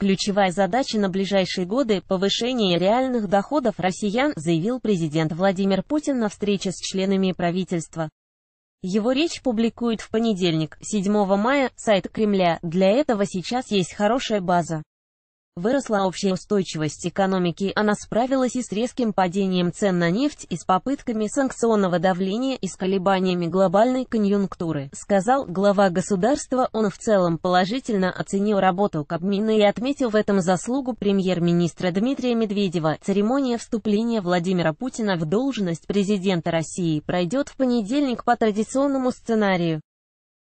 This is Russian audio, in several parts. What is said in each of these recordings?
Ключевая задача на ближайшие годы – повышение реальных доходов россиян, заявил президент Владимир Путин на встрече с членами правительства. Его речь публикуют в понедельник, 7 мая, сайт Кремля. Для этого сейчас есть хорошая база. Выросла общая устойчивость экономики, она справилась и с резким падением цен на нефть, и с попытками санкционного давления, и с колебаниями глобальной конъюнктуры, сказал глава государства. Он в целом положительно оценил работу Кабмина и отметил в этом заслугу премьер-министра Дмитрия Медведева. Церемония вступления Владимира Путина в должность президента России пройдет в понедельник по традиционному сценарию.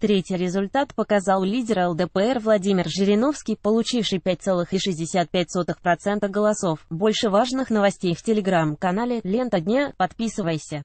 Третий результат показал лидер ЛДПР Владимир Жириновский, получивший 5,65% голосов. Больше важных новостей в телеграм-канале «Лента дня». Подписывайся.